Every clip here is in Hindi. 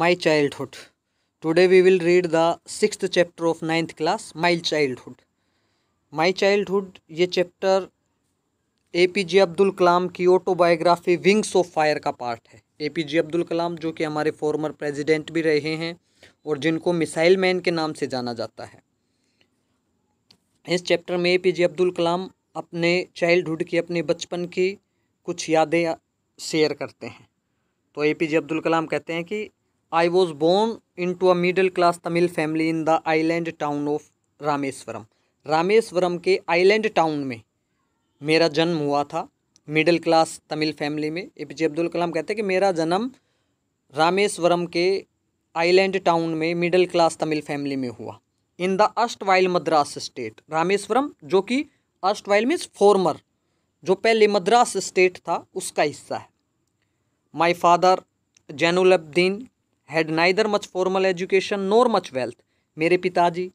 my we will read the six chapter of ninth class my childhood my childhood ये chapter A P J Abdul Kalam की ऑटोबायोग्राफी विंग्स ऑफ फायर का पार्ट है ए पी जे अब्दुल कलाम जो कि हमारे फॉर्मर प्रेजिडेंट भी रहे हैं और जिनको मिसाइल मैन के नाम से जाना जाता है इस चैप्टर में ए पी जे अब्दुल कलाम अपने चाइल्डहुड की अपने बचपन की कुछ यादें शेयर करते हैं तो ए पी जे अब्दुल कलाम कहते हैं कि I was born into a middle class Tamil family in the island town of Rameswaram. Rameswaram के island town में मेरा जन्म हुआ था middle class Tamil family में ए पी जे अब्दुल कलाम कहते हैं कि मेरा जन्म रामेश्वरम के island town में middle class Tamil family में हुआ In the erstwhile Madras state, Rameswaram जो कि erstwhile means former, जो पहले Madras state था उसका हिस्सा है My father Jainulabdeen had neither much formal education nor much wealth मेरे पिताजी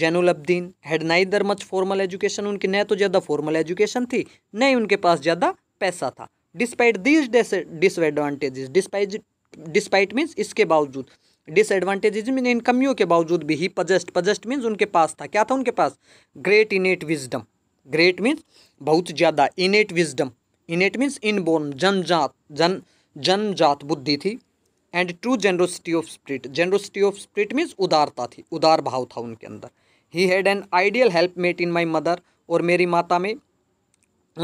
Jainulabdeen had neither much formal education उनकी न तो ज़्यादा फॉर्मल एजुकेशन थी न ही उनके पास ज़्यादा पैसा था despite these disadvantages despite despite means इसके बावजूद डिसएडवांटेजेज मीन इन कमियों के बावजूद भी ही पजस्ट पजस्ट मीन्स उनके पास था क्या था उनके पास great innate wisdom great means बहुत ज़्यादा innate wisdom innate means born जनजात जन जनजात बुद्धि थी and true generosity of spirit generosity of spirit means उदारता थी उदार भाव था उनके अंदर ही had an ideal helpmate in my mother और मेरी माता में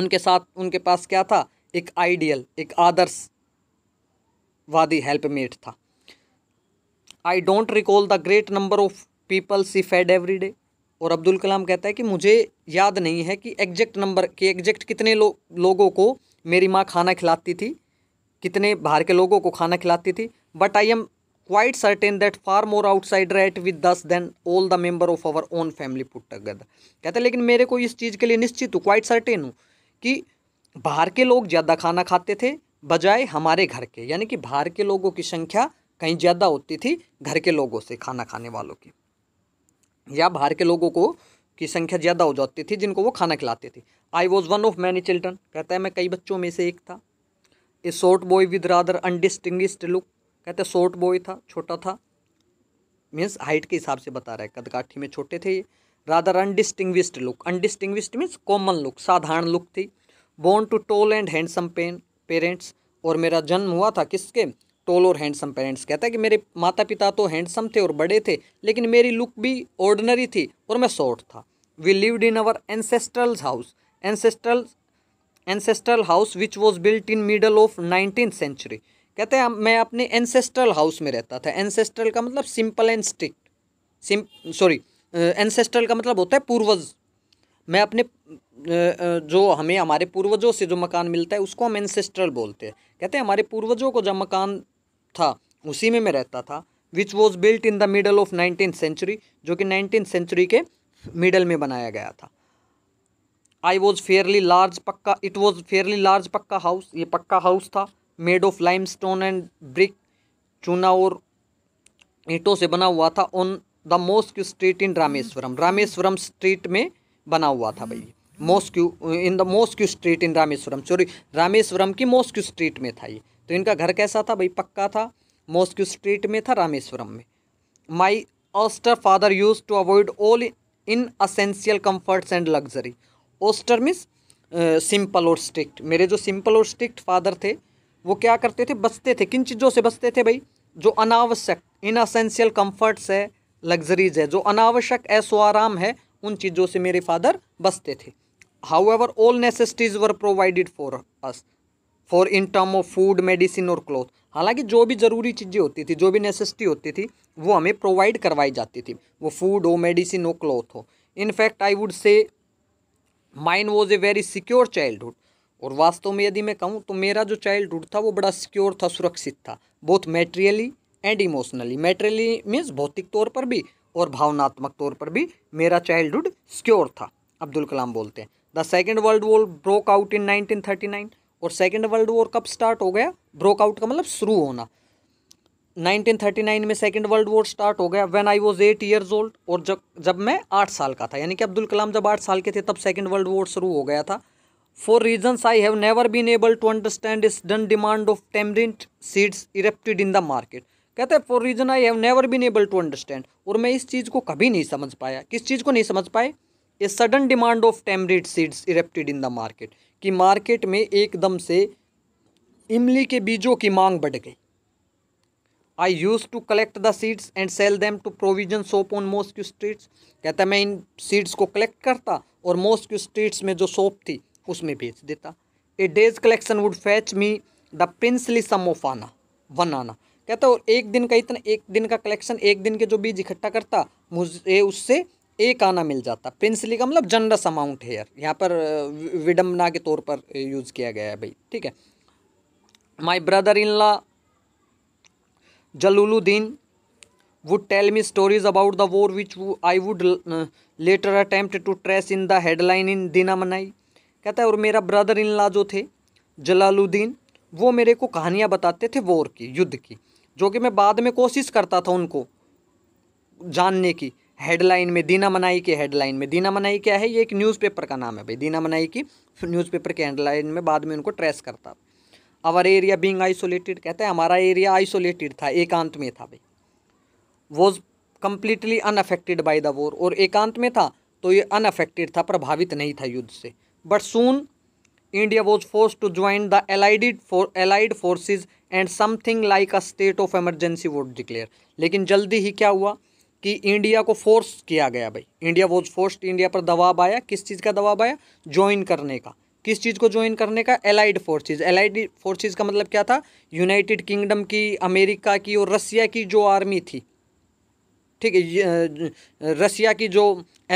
उनके साथ उनके पास क्या था एक आइडियल एक आदर्शवादी हेल्पमेट था I don't recall the great number of people she fed every day और अब्दुल कलाम कहता है कि मुझे याद नहीं है कि एग्जैक्ट नंबर कि एग्जैक्ट कितने लो, लोगों को मेरी माँ खाना खिलाती थी कितने बाहर के लोगों को खाना खिलाती थी but I am quite certain that far more outsider ate with us than all the member of our own family put together कहते हैं लेकिन मेरे को इस चीज़ के लिए निश्चित हूँ क्वाइट सर्टेन हूँ कि बाहर के लोग ज़्यादा खाना खाते थे बजाय हमारे घर के यानी कि बाहर के लोगों की संख्या कहीं ज़्यादा होती थी घर के लोगों से खाना खाने वालों की या बाहर के लोगों को की संख्या ज़्यादा हो जाती थी जिनको वो खाना खिलाते थे I was one of many children कहता है मैं कई बच्चों में से एक था a short boy with rather undistinguished look कहते शॉर्ट बॉय था छोटा था मीन्स हाइट के हिसाब से बता रहा है कदकाठी में छोटे थे ये rather undistinguished look undistinguished means common look साधारण लुक थी born to tall and handsome pen parents और मेरा जन्म हुआ था किसके टोल और हैंडसम पेरेंट्स कहता है कि मेरे माता पिता तो हैंडसम थे और बड़े थे लेकिन मेरी लुक भी ऑर्डनरी थी और मैं शॉर्ट था we lived in our ancestrals house ancestrals ancestral house which was built in middle of nineteen century कहते हैं मैं अपने एनसेस्ट्रल हाउस में रहता था एनसेस्ट्रल का मतलब simple and strict sim sorry ancestral का मतलब होता है पूर्वज मैं अपने जो हमें हमारे पूर्वजों से जो मकान मिलता है उसको हम एनसेस्ट्रल बोलते हैं कहते हैं हमारे पूर्वजों को जब मकान था उसी में मैं रहता था which was built in the middle of nineteen century जो कि नाइनटीन सेंचुरी के मिडल में बनाया गया था I was fairly large pucca it was fairly large pucca house ये पक्का हाउस था made of limestone and brick चूना और ईंटों से बना हुआ था on the mosque street in Rameswaram Rameswaram street में बना हुआ था भाई mosque in the mosque street in Rameswaram sorry Rameswaram की मोस्क्यू स्ट्रीट में था ये तो इनका घर कैसा था भाई पक्का था मोस्क्यू स्ट्रीट में था रामेश्वरम में my austere father use to avoid all inessential comforts and luxury austere means simple और स्ट्रिक्ट मेरे जो सिंपल और स्ट्रिक्ट फादर थे वो क्या करते थे बचते थे किन चीज़ों से बचते थे भाई जो अनावश्यक इन असेंशियल कम्फर्ट्स है लग्जरीज है जो अनावश्यक ऐसो आराम है उन चीज़ों से मेरे फादर बचते थे however all necessities were provided for us for in term of food medicine और क्लोथ हालांकि जो भी ज़रूरी चीज़ें होती थी जो भी नेसेसिटी होती थी वो हमें प्रोवाइड करवाई जाती थी वो फूड हो मेडिसिन हो क्लोथ हो in fact I would say mine was a very secure childhood और वास्तव में यदि मैं कहूँ तो मेरा जो चाइल्डहुड था वो बड़ा सिक्योर था सुरक्षित था बहुत materially and emotionally materially means भौतिक तौर पर भी और भावनात्मक तौर पर भी मेरा चाइल्डहुड सिक्योर था अब्दुल कलाम बोलते हैं the second world war broke out in 1939 और सेकेंड वर्ल्ड वॉर कब स्टार्ट हो गया ब्रोक आउट का मतलब शुरू होना 1939 में सेकेंड वर्ल्ड वॉर स्टार्ट हो गया when I was eight years old और जब जब मैं आठ साल का था यानी कि अब्दुल कलाम जब आठ साल के थे तब सेकेंड वर्ल्ड वॉर शुरू हो गया था for reasons I have never been able to understand is done demand of tamarind seeds erupted in the market कहते हैं for reason I have never been able to understand और मैं इस चीज़ को कभी नहीं समझ पाया किस चीज़ को नहीं समझ पाए a sudden demand of tamarind seeds erupted in the market कि मार्केट में एकदम से इमली के बीजों की मांग बढ़ गई I use to collect the seeds and sell them to provision shop on mosque streets कहता मैं इन सीड्स को कलेक्ट करता और मोस्ट स्ट्रीट्स में जो सोप थी उसमें भेज देता a day's collection would fetch me the princely sum of anna one anna कहता और एक दिन का इतना एक दिन का कलेक्शन एक दिन के जो बीज इकट्ठा करता मुझे उससे एक आना मिल जाता प्रिंसली का मतलब जनरस अमाउंट है यार यहाँ पर विडम्बना के तौर पर यूज़ किया गया है भाई ठीक है my brother in law Jalaluddin would tell me stories about the war I would later attempt to trace in the headline in Dinamani कहता है और मेरा ब्रदर इन ला जो थे जलालुद्दीन वो मेरे को कहानियाँ बताते थे वॉर की युद्ध की जो कि मैं बाद में कोशिश करता था उनको जानने की हेडलाइन में दीना मनाई के हेडलाइन में दीना मनाई क्या है ये एक न्यूज़पेपर का नाम है भाई दीना मनाई की न्यूज़पेपर के हेडलाइन में बाद में उनको ट्रेस करता आवर एरिया बींग आइसोलेटेड कहते हैं हमारा एरिया आइसोलेटेड था एकांत में था भाई was completely unaffected by the war और एकांत में था तो ये अनअफेक्टेड था प्रभावित नहीं था युद्ध से but soon India was force to join the allied allied forces and something like a state of emergency vote declare लेकिन जल्दी ही क्या हुआ कि इंडिया को फोर्स किया गया भाई इंडिया वॉज फोर्स इंडिया पर दबाव आया किस चीज़ का दबाव आया ज्वाइन करने का किस चीज़ को ज्वाइन करने का एलाइड फोर्सेज एलाइड फोर्सेज का मतलब क्या था यूनाइटेड किंगडम की अमेरिका की और रसिया की जो आर्मी थी ठीक है रसिया की जो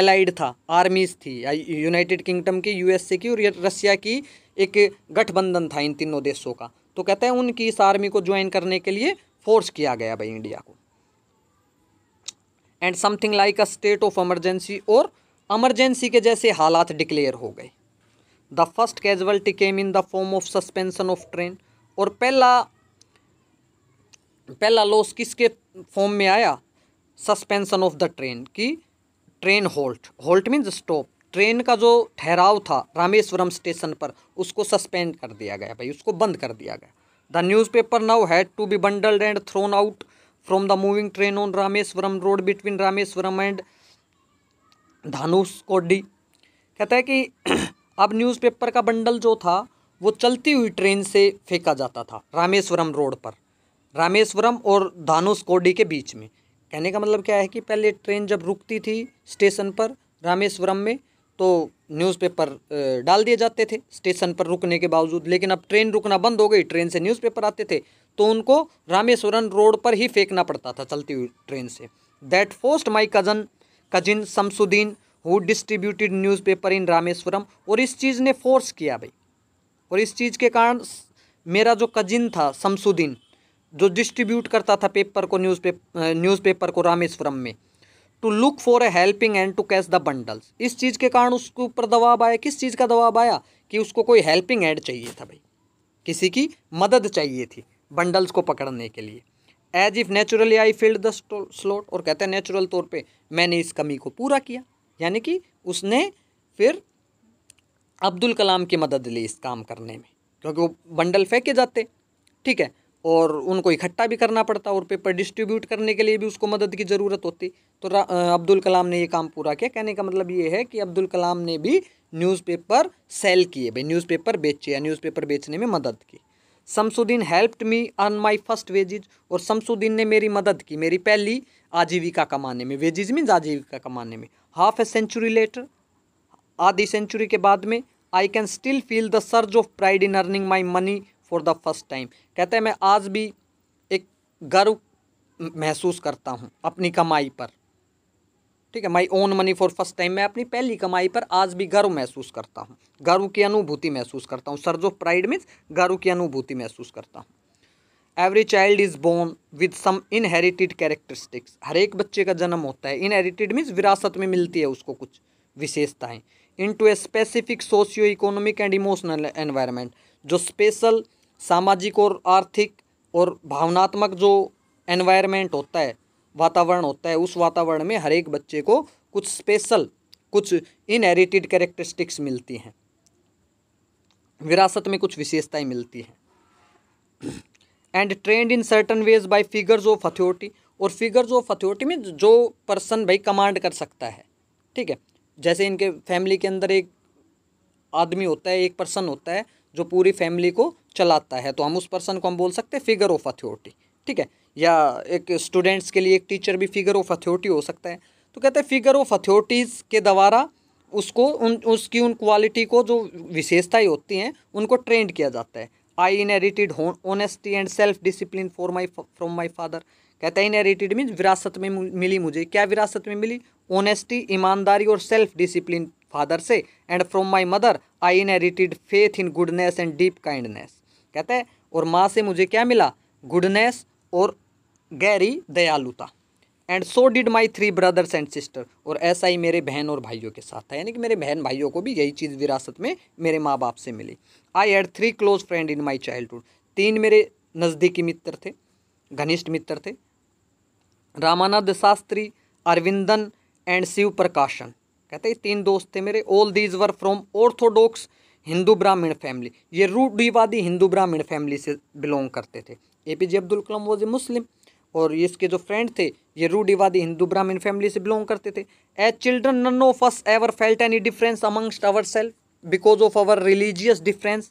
एलाइड था आर्मीज थी यूनाइटेड किंगडम की यूएसए की और रसिया की एक गठबंधन था इन तीनों देशों का तो कहते हैं उनकी इस आर्मी को ज्वाइन करने के लिए फोर्स किया गया भाई इंडिया को and something like a state of emergency और अमरजेंसी के जैसे हालात डिक्लेयर हो गए the first casualty came in the form of suspension of train और पहला पहला लॉस किसके फॉर्म में आया सस्पेंशन ऑफ द ट्रेन की train halt halt means stop train का जो ठहराव था रामेश्वरम स्टेशन पर उसको सस्पेंड कर दिया गया भाई उसको बंद कर दिया गया the newspaper now had to be bundled and thrown out from the moving train on Rameswaram road between Rameswaram and Dhanushkodi कहता है कि अब न्यूज़पेपर का बंडल जो था वो चलती हुई ट्रेन से फेंका जाता था रामेश्वरम रोड पर रामेश्वरम और धानुस कोडी के बीच में कहने का मतलब क्या है कि पहले ट्रेन जब रुकती थी स्टेशन पर रामेश्वरम में तो न्यूज़पेपर डाल दिए जाते थे स्टेशन पर रुकने के बावजूद लेकिन अब ट्रेन रुकना बंद हो गई ट्रेन से न्यूज़पेपर आते थे तो उनको रामेश्वरम रोड पर ही फेंकना पड़ता था चलती हुई ट्रेन से that forced my cousin cousin Shamsuddin who distributed newspaper in Rameswaram और इस चीज़ ने फोर्स किया भाई और इस चीज़ के कारण मेरा जो कजिन था शमसुद्दीन जो डिस्ट्रीब्यूट करता था पेपर को न्यूज़ पेपर न्यूज़पेपर को रामेश्वरम में to look for a helping and to catch the bundles इस चीज़ के कारण उसके ऊपर दबाव आया किस चीज़ का दबाव आया कि उसको कोई हेल्पिंग एंड चाहिए था भाई किसी की मदद चाहिए थी बंडल्स को पकड़ने के लिए as if naturally I filled the slot और कहते हैं नेचुरल तौर पे मैंने इस कमी को पूरा किया यानी कि उसने फिर अब्दुल कलाम की मदद ली इस काम करने में क्योंकि वो बंडल फेंके जाते ठीक है और उनको इकट्ठा भी करना पड़ता और पेपर डिस्ट्रीब्यूट करने के लिए भी उसको मदद की ज़रूरत होती तो अब्दुल कलाम ने ये काम पूरा किया कहने का मतलब ये है कि अब्दुल कलाम ने भी न्यूज़पेपर सेल किए भाई न्यूज़पेपर बेचे या न्यूज़पेपर बेचने में मदद की Shamsuddin helped me earn my first wages और शमसुद्दीन ने मेरी मदद की मेरी पहली आजीविका कमाने में वेजिज मीन्स आजीविका कमाने में हाफ ए सेंचुरी लेटर आधी सेंचुरी के बाद में I can still feel the surge of pride in earning my money for the first time कहते हैं मैं आज भी एक गर्व महसूस करता हूँ अपनी कमाई पर ठीक है my own money for first time मैं अपनी पहली कमाई पर आज भी गर्व महसूस करता हूँ गर्व की अनुभूति महसूस करता हूँ सर्ज ऑफ प्राइड मीन्स गर्व की अनुभूति महसूस करता हूँ every child is born with some inherited characteristics हर एक बच्चे का जन्म होता है इनहेरिटेड मीन्स विरासत में मिलती है उसको कुछ विशेषताएं to a specific socio economic and emotional environment जो स्पेशल सामाजिक और आर्थिक और भावनात्मक जो एनवायरमेंट होता है वातावरण होता है उस वातावरण में हर एक बच्चे को कुछ स्पेशल कुछ इनहेरिटेड कैरेक्टरिस्टिक्स मिलती हैं विरासत में कुछ विशेषताएं मिलती हैं and trained in certain ways by figures of authority और फिगर्स ऑफ अथॉरिटी में जो पर्सन भाई कमांड कर सकता है ठीक है जैसे इनके फैमिली के अंदर एक आदमी होता है एक पर्सन होता है जो पूरी फैमिली को चलाता है तो हम उस पर्सन को हम बोल सकते हैं फिगर ऑफ अथॉरिटी ठीक है या एक स्टूडेंट्स के लिए एक टीचर भी फिगर ऑफ अथॉरिटी हो सकता है तो कहते हैं फिगर ऑफ अथॉरिटीज़ के द्वारा उसको उन उसकी उन क्वालिटी को जो विशेषताएँ होती हैं उनको ट्रेंड किया जाता है I inherited honesty and self discipline for my from my father कहता है इनहेरिटेड मीन्स विरासत में मिली मुझे क्या विरासत में मिली ऑनेस्टी ईमानदारी और सेल्फ डिसिप्लिन फादर से and from my mother I inherited faith in goodness and deep kindness कहता है और माँ से मुझे क्या मिला गुडनेस और गहरी दयालुता and so did my three brothers and sister और ऐसा ही मेरे बहन और भाइयों के साथ था यानी कि मेरे बहन भाइयों को भी यही चीज़ विरासत में मेरे माँ बाप से मिली I had three close friend in my childhood तीन मेरे नज़दीकी मित्र थे घनिष्ठ मित्र थे रामानंद शास्त्री अरविंदन एंड शिव प्रकाशन कहते हैं तीन दोस्त थे मेरे all these were from orthodox Hindu Brahmin family ये रूढ़ीवादी हिंदू ब्राह्मण फैमिली से बिलोंग करते थे A P J Abdul Kalam was a Muslim और इसके जो फ्रेंड थे ये रूढ़ीवादी हिंदू ब्राह्मण फैमिली से बिलोंग करते थे as children none of us ever felt any difference amongst our self because of our religious difference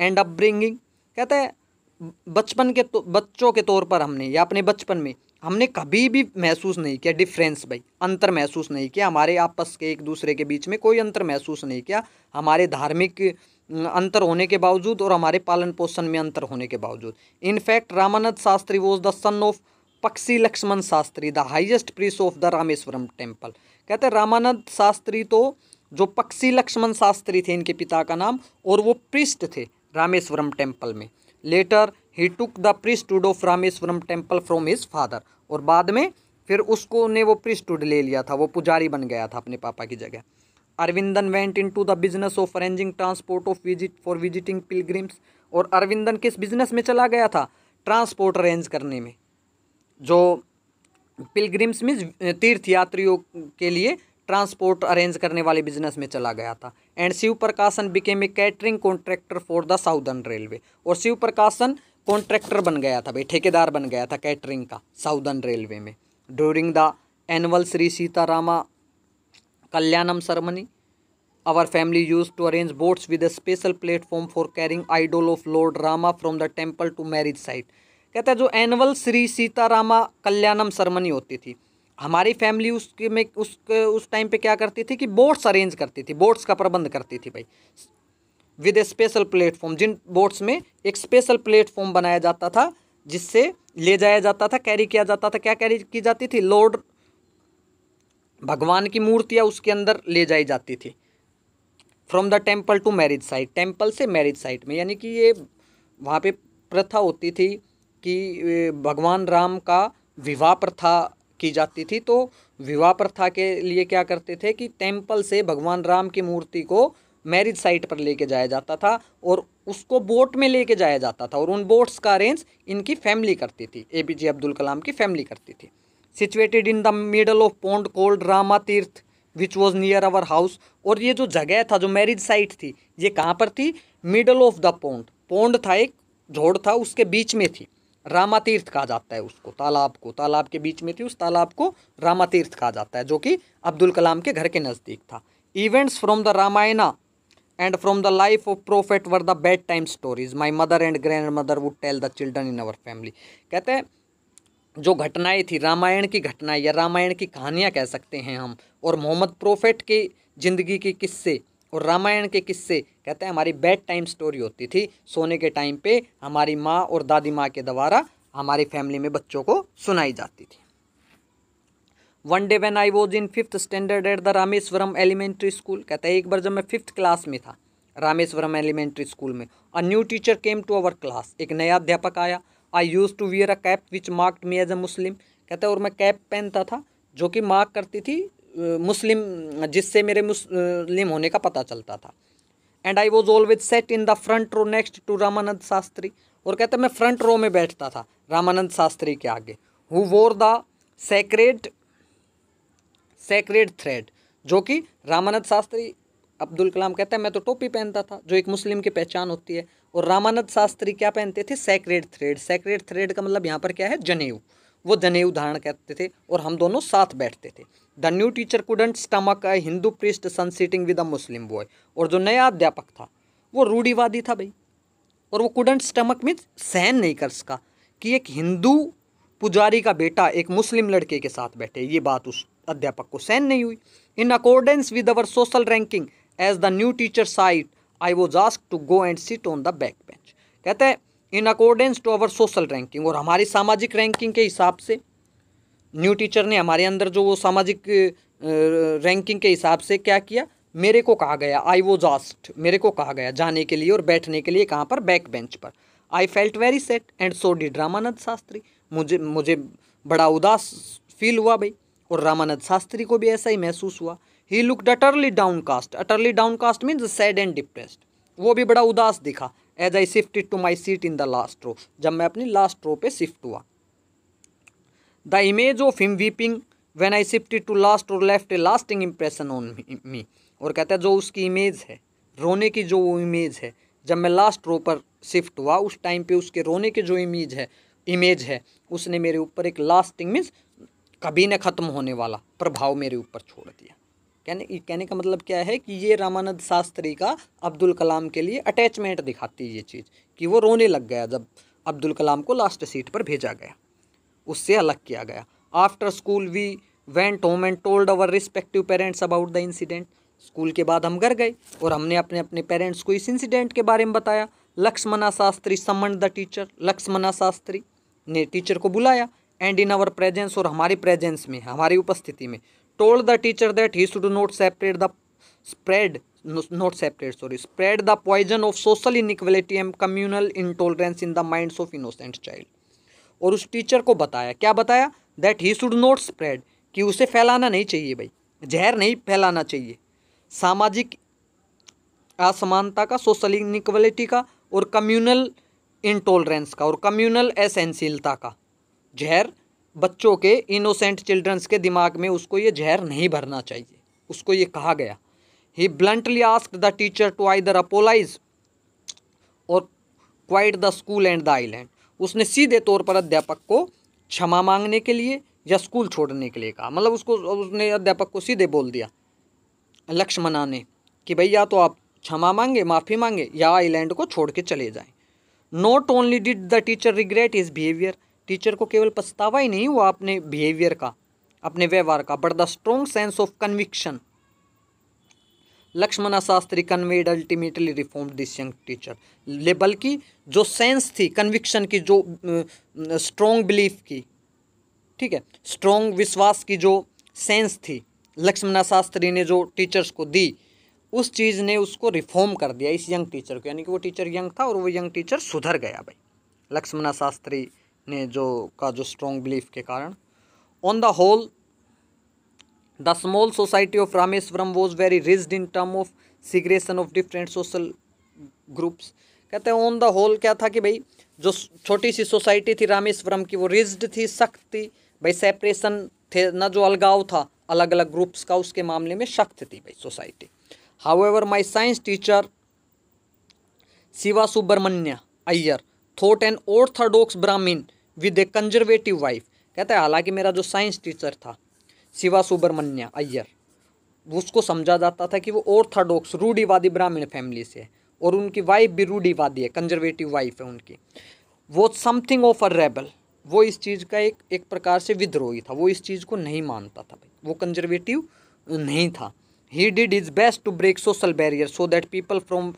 and upbringing कहते हैं बचपन के तो, बच्चों के तौर पर हमने या अपने बचपन में हमने कभी भी महसूस नहीं किया डिफरेंस भाई अंतर महसूस नहीं किया हमारे आपस के एक दूसरे के बीच में कोई अंतर महसूस नहीं किया हमारे धार्मिक अंतर होने के बावजूद और हमारे पालन पोषण में अंतर होने के बावजूद in fact Ramanand Shastri was the son of Pakshi Lakshman Shastri the highest priest of the Rameswaram temple कहते हैं रामानंद शास्त्री तो जो पक्षी लक्ष्मण शास्त्री थे इनके पिता का नाम और वो प्रिस्ट थे रामेश्वरम टेम्पल में later he took the priesthood of Rameswaram temple from his father और बाद में फिर उसको ने वो प्रिस्टूड ले लिया था वो पुजारी बन गया था अपने पापा की जगह Aravindan went into the business of arranging transport of visit for visiting pilgrims और अरविंदन किस बिजनेस में चला गया था ट्रांसपोर्ट अरेंज करने में जो पिलग्रिम्स मीन्स तीर्थ यात्रियों के लिए ट्रांसपोर्ट अरेंज करने वाले बिजनेस में चला गया था and Shiv Prakashan became a catering contractor for the southern railway और शिव प्रकाशन कॉन्ट्रैक्टर बन गया था भाई ठेकेदार बन गया था कैटरिंग का साउदर्न रेलवे में during the annual Shri Sitarama Kalyanam ceremony our family use to arrange boats with a special platform for carrying idol of lord Rama from the temple to marriage site कहता है जो एनुअल श्री सीतारामा कल्याणम सरमनी होती थी हमारी फैमिली उसके में उस उस टाइम पे क्या करती थी कि बोट्स अरेंज करती थी बोट्स का प्रबंध करती थी भाई विद ए स्पेशल प्लेटफॉर्म जिन बोट्स में एक स्पेशल प्लेटफॉर्म बनाया जाता था जिससे ले जाया जाता था कैरी किया जाता था क्या कैरी की जाती थी लॉर्ड भगवान की मूर्तियाँ उसके अंदर ले जाई जाती थी from the temple to marriage site temple से मैरिज साइट में यानी कि ये वहाँ पे प्रथा होती थी कि भगवान राम का विवाह प्रथा की जाती थी तो विवाह प्रथा के लिए क्या करते थे कि टेम्पल से भगवान राम की मूर्ति को मैरिज साइट पर लेके जाया जाता था और उसको बोट में लेके जाया जाता था और उन बोट्स का अरेंज इनकी फैमिली करती थी ए पी जे अब्दुल कलाम की फैमिली करती थी situated in the middle of pond called Rama Tirtha which was near our house और ये जो जगह था जो मैरिज साइट थी ये कहाँ पर थी middle of the pond pond था एक झोड़ था उसके बीच में थी रामातीर्थ कहा जाता है उसको तालाब को तालाब के बीच में थी उस तालाब को रामातीर्थ कहा जाता है जो कि अब्दुल कलाम के घर के नज़दीक था events from the Ramayana and from the life of prophet were the bedtime stories my mother and grandmother would tell the children in our family कहते हैं जो घटनाएं थी रामायण की घटनाएं या रामायण की कहानियां कह सकते हैं हम और मोहम्मद प्रोफेट की ज़िंदगी के किस्से और रामायण के किस्से कहते हैं हमारी बेड टाइम स्टोरी होती थी सोने के टाइम पे हमारी माँ और दादी माँ के द्वारा हमारी फैमिली में बच्चों को सुनाई जाती थी one day when I was in fifth standard at the Rameswaram elementary school कहते हैं एक बार जब मैं फिफ्थ क्लास में था रामेश्वरम एलिमेंट्री स्कूल में a new teacher came to our class एक नया अध्यापक आया I use to wear a cap which marked me as a Muslim कहते हैं और मैं कैप पहनता था जो कि मार्क करती थी मुस्लिम जिससे मेरे मुस्लिम होने का पता चलता था and I was always sat in the front row next to Ramanand Shastri और कहते मैं फ्रंट रो में बैठता था रामानंद शास्त्री के आगे हु वोर द सेक्रेड सेक्रेड थ्रेड जो कि रामानंद शास्त्री अब्दुल कलाम कहते हैं मैं तो टोपी पहनता था जो एक मुस्लिम की पहचान होती है और रामानंद शास्त्री क्या पहनते थे सेक्रेड थ्रेड सेक्रेड थ्रेड का मतलब यहाँ पर क्या है जनेऊ वो जनेऊ धारण कहते थे और हम दोनों साथ बैठते थे the new teacher couldn't stomach a Hindu priest son sitting with a Muslim boy और जो नया अध्यापक था वो रूढ़ीवादी था भाई और वो कूडेंट स्टमक मीन्स सहन नहीं कर सका कि एक हिंदू पुजारी का बेटा एक मुस्लिम लड़के के साथ बैठे ये बात उस अध्यापक को सहन नहीं हुई in accordance with our social ranking as the new teacher saw it I was ask to go and sit on the back bench कहते हैं in accordance to our social ranking और हमारी सामाजिक रैंकिंग के हिसाब से न्यू टीचर ने हमारे अंदर जो वो सामाजिक रैंकिंग के हिसाब से क्या किया मेरे को कहा गया आई वो जास्ट मेरे को कहा गया जाने के लिए और बैठने के लिए कहाँ पर बैक बेंच पर I felt very sad and so did Ramanand Shastri मुझे मुझे बड़ा उदास फील हुआ भाई और रामानंद शास्त्री को भी ऐसा ही महसूस हुआ he looked utterly cast utterly cast means sad and depressed वो भी बड़ा उदास दिखा as I shift to my seat in the last row जब मैं अपनी लास्ट रो पे शिफ्ट हुआ the image of him weeping when I shift to last और left a lasting impression on me और कहता है जो उसकी इमेज है रोने की जो वो इमेज है जब मैं लास्ट रो पर शिफ्ट हुआ उस टाइम पे उसके रोने की जो इमेज है इमेज है उसने मेरे ऊपर एक लास्टिंग मीन्स कभी न ख़त्म होने वाला प्रभाव मेरे ऊपर छोड़ दिया कहने कहने का मतलब क्या है कि ये रामानंद शास्त्री का अब्दुल कलाम के लिए अटैचमेंट दिखाती है ये चीज़ कि वो रोने लग गया जब अब्दुल कलाम को लास्ट सीट पर भेजा गया उससे अलग किया गया after school we went home and told our respective parents about the incident school के बाद हम घर गए और हमने अपने अपने पेरेंट्स को इस इंसिडेंट के बारे में बताया Lakshmana Shastri summon the teacher Lakshmana Shastri ने टीचर को बुलाया एंड इन आवर प्रेजेंस और हमारे प्रेजेंस में हमारी उपस्थिति में told the teacher that he should not separate the spread not separate sorry spread the poison of social inequality and communal intolerance in the minds of innocent child और उस टीचर को बताया क्या बताया that he should not spread कि उसे फैलाना नहीं चाहिए भाई जहर नहीं फैलाना चाहिए सामाजिक असमानता का सोशल इनिक्वलिटी का और कम्युनल इंटॉलरेंस का और कम्युनल असहनशीलता का जहर बच्चों के इनोसेंट चिल्ड्रंस के दिमाग में उसको ये जहर नहीं भरना चाहिए उसको ये कहा गया he bluntly ask the teacher to either apologise or quit the school and the island उसने सीधे तौर पर अध्यापक को क्षमा मांगने के लिए या स्कूल छोड़ने के लिए कहा मतलब उसको उसने अध्यापक को सीधे बोल दिया लक्ष्मणा ने कि भाई या तो आप क्षमा मांगे माफ़ी मांगे या आईलैंड को छोड़ के चले जाएँ not only did the teacher regret his behaviour teacher को केवल पछतावा ही नहीं हुआ अपने बिहेवियर का अपने व्यवहार का but the strong sense of conviction Lakshmana Shastri conveyed ultimately reform this young teacher बल्कि जो सेंस थी कन्विक्शन की जो स्ट्रॉन्ग बिलीफ की ठीक है स्ट्रोंग विश्वास की जो सेंस थी लक्ष्मणा शास्त्री ने जो टीचर्स को दी उस चीज़ ने उसको रिफॉर्म कर दिया इस यंग टीचर को यानी कि वो टीचर यंग था और वो यंग टीचर सुधर गया भाई लक्ष्मणा शास्त्री ने जो का जो स्ट्रॉन्ग बिलीफ के कारण on the whole the small society of Rameswaram was very rigid in term of segregation of different social groups कहते हैं ऑन द होल क्या था कि भाई जो छोटी सी सोसाइटी थी रामेश्वरम की वो रिज्ड थी सख्त थी भाई सेपरेशन थे ना जो अलगाव था अलग अलग ग्रुप्स का उसके मामले में सख्त थी भाई society however my science teacher Shiva Subramania Iyer though an orthodox Brahmin with a conservative wife कहते हैं हालांकि मेरा जो साइंस टीचर था शिवा सुब्रमण्य अय्यर उसको समझा जाता था कि वो ऑर्थोडॉक्स रूढ़ीवादी ब्राह्मण फैमिली से है और उनकी वाइफ भी रूढ़ीवादी है कंजर्वेटिव वाइफ है उनकी वो समथिंग ऑफ अ रेबल वो इस चीज़ का एक एक प्रकार से विद्रोही था वो इस चीज़ को नहीं मानता था भाई वो कंजर्वेटिव नहीं था he did his best to break social barrier so that people from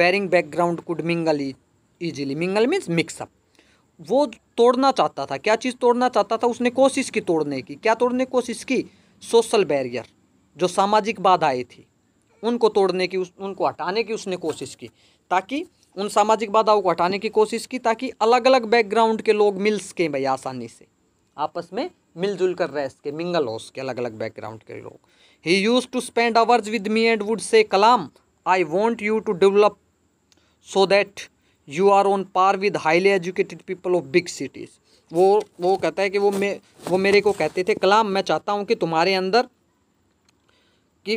varying background could mingle easily mingle means mix up वो तोड़ना चाहता था क्या चीज़ तोड़ना चाहता था उसने कोशिश की तोड़ने की क्या तोड़ने की कोशिश की सोशल बैरियर जो सामाजिक बाधाएँ थी उनको तोड़ने की उस उनको हटाने की उसने कोशिश की ताकि उन सामाजिक बाधाओं को हटाने की कोशिश की ताकि अलग अलग बैकग्राउंड के लोग मिल सकें भाई आसानी से आपस में मिलजुल कर रह सके मिंगल हो सके अलग अलग बैकग्राउंड के लोग he use to spend hours with me and would say Kalam I want you to develop so that you are on par with highly educated people of big cities वो वो कहता है कि वो मे वो मेरे को कहते थे कलाम मैं चाहता हूँ कि तुम्हारे अंदर कि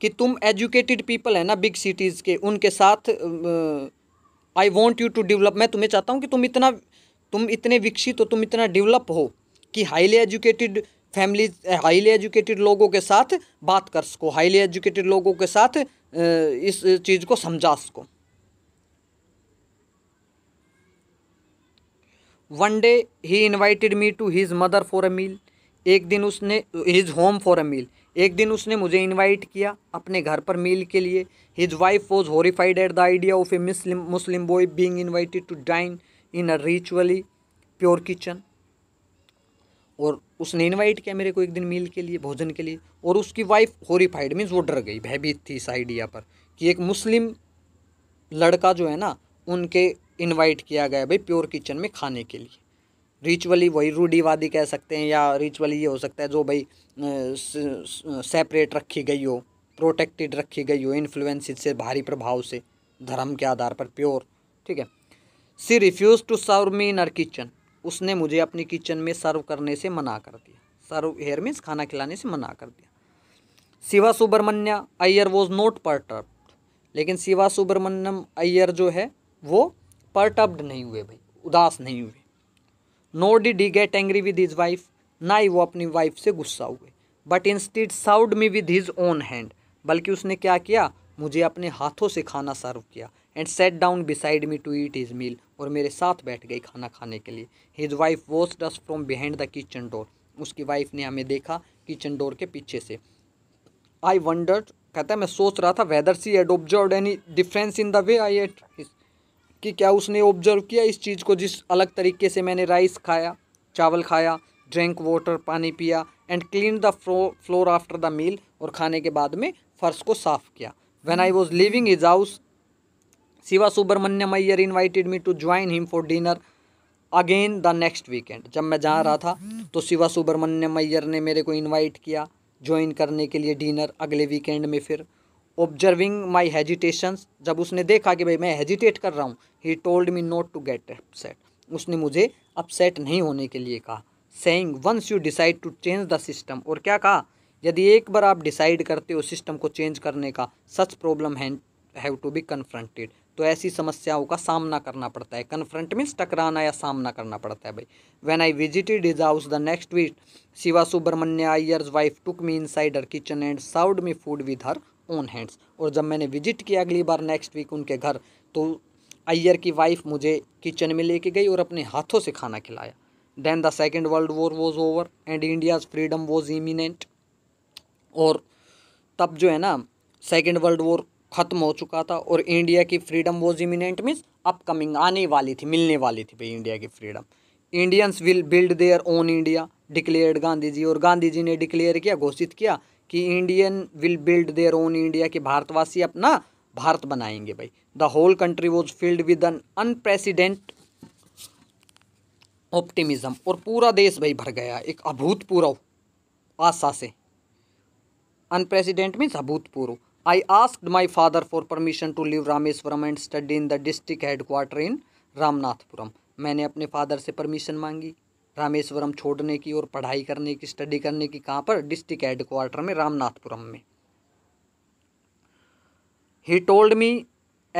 कि तुम एजुकेटेड पीपल है ना बिग सिटीज़ के उनके साथ I want you to develop मैं तुम्हें चाहता हूँ कि तुम इतना तुम इतने विकसित हो तुम इतना डेवलप हो कि highly educated families highly educated लोगों के साथ बात कर सको हाईली एजुकेटेड लोगों के साथ इस चीज़ को समझा सको one day he invited me to his mother for a meal एक दिन उसने his home for a meal एक दिन उसने मुझे इनवाइट किया अपने घर पर मील के लिए his wife was horrified at the idea of a Muslim Muslim boy being invited to dine in a ritually pure kitchen और उसने इनवाइट किया मेरे को एक दिन मील के लिए भोजन के लिए और उसकी वाइफ हॉरीफाइड मीन्स वो डर गई भयभीत थी इस आइडिया पर कि एक मुस्लिम लड़का जो है ना उनके इनवाइट किया गया भाई प्योर किचन में खाने के लिए रिचुअली वही रूढ़ीवादी कह सकते हैं या रिचुअली ये हो सकता है जो भाई सेपरेट रखी गई हो प्रोटेक्टेड रखी गई हो इन्फ्लुएंस से भारी प्रभाव से धर्म के आधार पर प्योर ठीक है she refuse to serve me in her kitchen उसने मुझे अपनी किचन में सर्व करने से मना कर दिया सर्व हेयर मीन्स खाना खिलाने से मना कर दिया Shiva Subramania Iyer was not perturb लेकिन शिवा सुब्रमण्यम अय्यर जो है वो परटब्ड नहीं हुए भाई उदास नहीं हुए nor did he get angry with his wife ना ही वो अपनी वाइफ से गुस्सा हुए but instead served me with his own hand बल्कि उसने क्या किया मुझे अपने हाथों से खाना सर्व किया and sat down beside me to eat his meal और मेरे साथ बैठ गई खाना खाने के लिए his wife watched us from behind the kitchen door उसकी वाइफ ने हमें देखा किचन डोर के पीछे से आई वंडर कहता है मैं सोच रहा था whether she had observe any difference in the way I ate कि क्या उसने ऑब्जर्व किया इस चीज़ को जिस अलग तरीके से मैंने राइस खाया चावल खाया ड्रिंक वाटर पानी पिया and clean the floor after the meal और खाने के बाद में फर्श को साफ किया when I was leaving his house Shiva Subramaniam Iyer invited me to join him for dinner again the next weekend जब मैं जा रहा था तो शिवा सुब्रमण्यम अयर ने मेरे को इन्वाइट किया ज्वाइन करने के लिए डिनर अगले वीकेंड में फिर ऑब्जर्विंग माई हेजिटेशन जब उसने देखा कि भाई मैं हेजिटेट कर रहा हूँ he told me not to get upset उसने मुझे अपसेट नहीं होने के लिए कहा saying once you decide to change the system और क्या कहा यदि एक बार आप डिसाइड करते हो सिस्टम को चेंज करने का such problem have to be confronted तो ऐसी समस्याओं का सामना करना पड़ता है कन्फ्रंट मीन्स टकराना या सामना करना पड़ता है भाई when I visited his house the next week Shiva Subramania Iyer's wife took me inside her kitchen and served me food with her own hands और जब मैंने विजिट किया अगली बार नेक्स्ट वीक उनके घर तो अय्यर की वाइफ मुझे किचन में लेके गई और अपने हाथों से खाना खिलाया then the second world war was over and India's freedom was imminent और तब जो है ना सेकेंड वर्ल्ड वॉर ख़त्म हो चुका था और इंडिया की freedom was imminent means upcoming आने वाली थी मिलने वाली थी भाई इंडिया की freedom Indians will build their own India declared Gandhi ji और गांधी जी ने डिक्लेयर किया घोषित किया कि Indian will build their own India कि भारतवासी अपना भारत बनाएंगे भाई the whole country was filled with an unprecedented optimism और पूरा देश भाई भर गया एक अभूतपूर्व आशा से अनप्रेसिडेंट मीन्स अभूतपूर्व I asked my father for permission to leave Rameswaram and study in the district headquarter in Ramanathapuram मैंने अपने फादर से परमिशन मांगी रामेश्वरम छोड़ने की और पढ़ाई करने की स्टडी करने की कहाँ पर डिस्ट्रिक्ट हेडक्वार्टर में रामनाथपुरम में he told me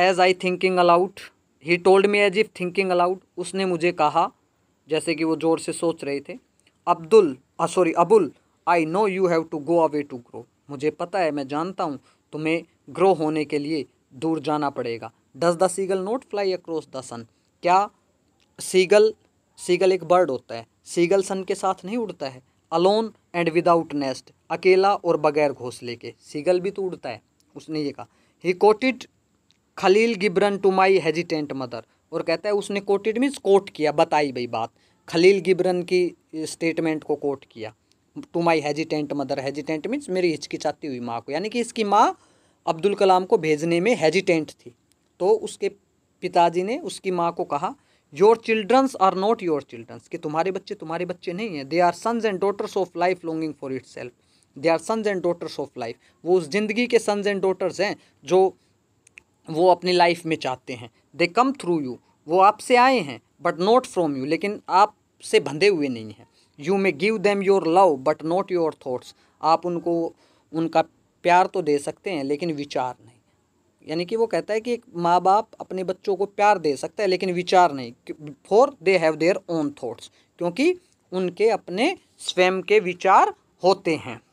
as I thinking aloud he told me as if thinking aloud उसने मुझे कहा जैसे कि वो ज़ोर से सोच रहे थे Abdul sorry Abul I know you have to go away to grow मुझे पता है मैं जानता हूँ तुम्हें ग्रो होने के लिए दूर जाना पड़ेगा does the seagull not fly across the sun क्या सीगल सीगल एक बर्ड होता है सीगल सन के साथ नहीं उड़ता है अलोन एंड विदाउट नेस्ट अकेला और बगैर घोंसले के सीगल भी तो उड़ता है उसने ये कहा ही quoted Khalil Gibran to my hesitant mother और कहता है उसने कोटिड मीन्स कोट किया बताई भाई बात खलील गिब्रन की स्टेटमेंट को कोट किया to my hesitant mother hesitant means मेरी हिचकिचाती हुई माँ को यानी कि इसकी माँ अब्दुल कलाम को भेजने में हेजिटेंट थी तो उसके पिताजी ने उसकी माँ को कहा your childrens are not your childrens कि तुम्हारे बच्चे तुम्हारे बच्चे नहीं हैं they are sons and daughters of life longing for itself they are sons and daughters of life वो उस ज़िंदगी के सन्स एंड डॉटर्स हैं जो वो अपनी लाइफ में चाहते हैं दे कम थ्रू यू वो आपसे आए हैं बट नॉट फ्रॉम यू लेकिन आपसे बंधे हुए नहीं हैं you may give them your love but not your thoughts आप उनको उनका प्यार तो दे सकते हैं लेकिन विचार नहीं यानी कि वो कहता है कि माँ बाप अपने बच्चों को प्यार दे सकता है लेकिन विचार नहीं for they have their own thoughts क्योंकि उनके अपने स्वयं के विचार होते हैं